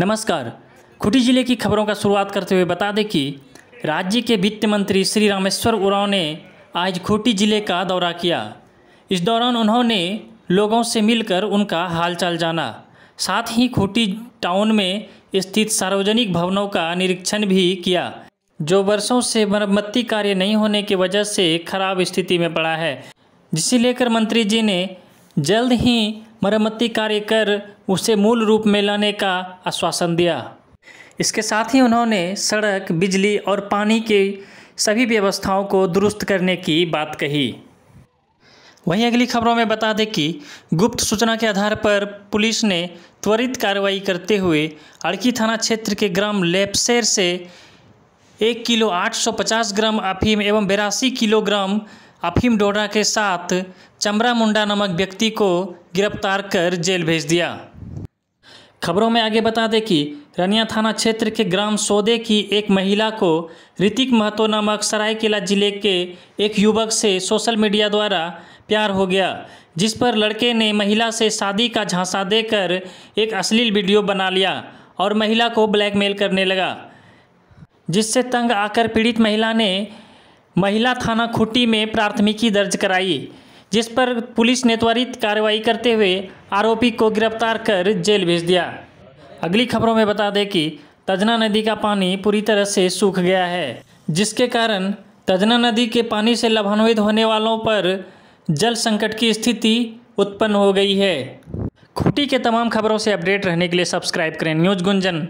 नमस्कार खुटी जिले की खबरों का शुरुआत करते हुए बता दें कि राज्य के वित्त मंत्री श्री रामेश्वर उरांव ने आज खूटी जिले का दौरा किया इस दौरान उन्होंने लोगों से मिलकर उनका हालचाल जाना साथ ही खूटी टाउन में स्थित सार्वजनिक भवनों का निरीक्षण भी किया जो वर्षों से मरम्मती कार्य नहीं होने की वजह से खराब स्थिति में पड़ा है जिसे लेकर मंत्री जी ने जल्द ही मरम्मती कार्य कर उसे मूल रूप में लाने का आश्वासन दिया इसके साथ ही उन्होंने सड़क बिजली और पानी की सभी व्यवस्थाओं को दुरुस्त करने की बात कही वहीं अगली खबरों में बता दें कि गुप्त सूचना के आधार पर पुलिस ने त्वरित कार्रवाई करते हुए अड़की थाना क्षेत्र के ग्राम लेपसेर से एक किलो 850 ग्राम अफीम एवं बेरासी किलोग्राम अफीम डोडा के साथ चमरा मुंडा नामक व्यक्ति को गिरफ्तार कर जेल भेज दिया खबरों में आगे बता दें कि रनिया थाना क्षेत्र के ग्राम सोदे की एक महिला को ऋतिक महतो नामक सरायकेला जिले के एक युवक से सोशल मीडिया द्वारा प्यार हो गया जिस पर लड़के ने महिला से शादी का झांसा देकर एक अश्लील वीडियो बना लिया और महिला को ब्लैकमेल करने लगा जिससे तंग आकर पीड़ित महिला ने महिला थाना खुट्टी में प्राथमिकी दर्ज कराई जिस पर पुलिस ने त्वरित कार्रवाई करते हुए आरोपी को गिरफ्तार कर जेल भेज दिया अगली खबरों में बता दें कि तजना नदी का पानी पूरी तरह से सूख गया है जिसके कारण तजना नदी के पानी से लाभान्वित होने वालों पर जल संकट की स्थिति उत्पन्न हो गई है खुटी के तमाम खबरों से अपडेट रहने के लिए सब्सक्राइब करें न्यूज गुंजन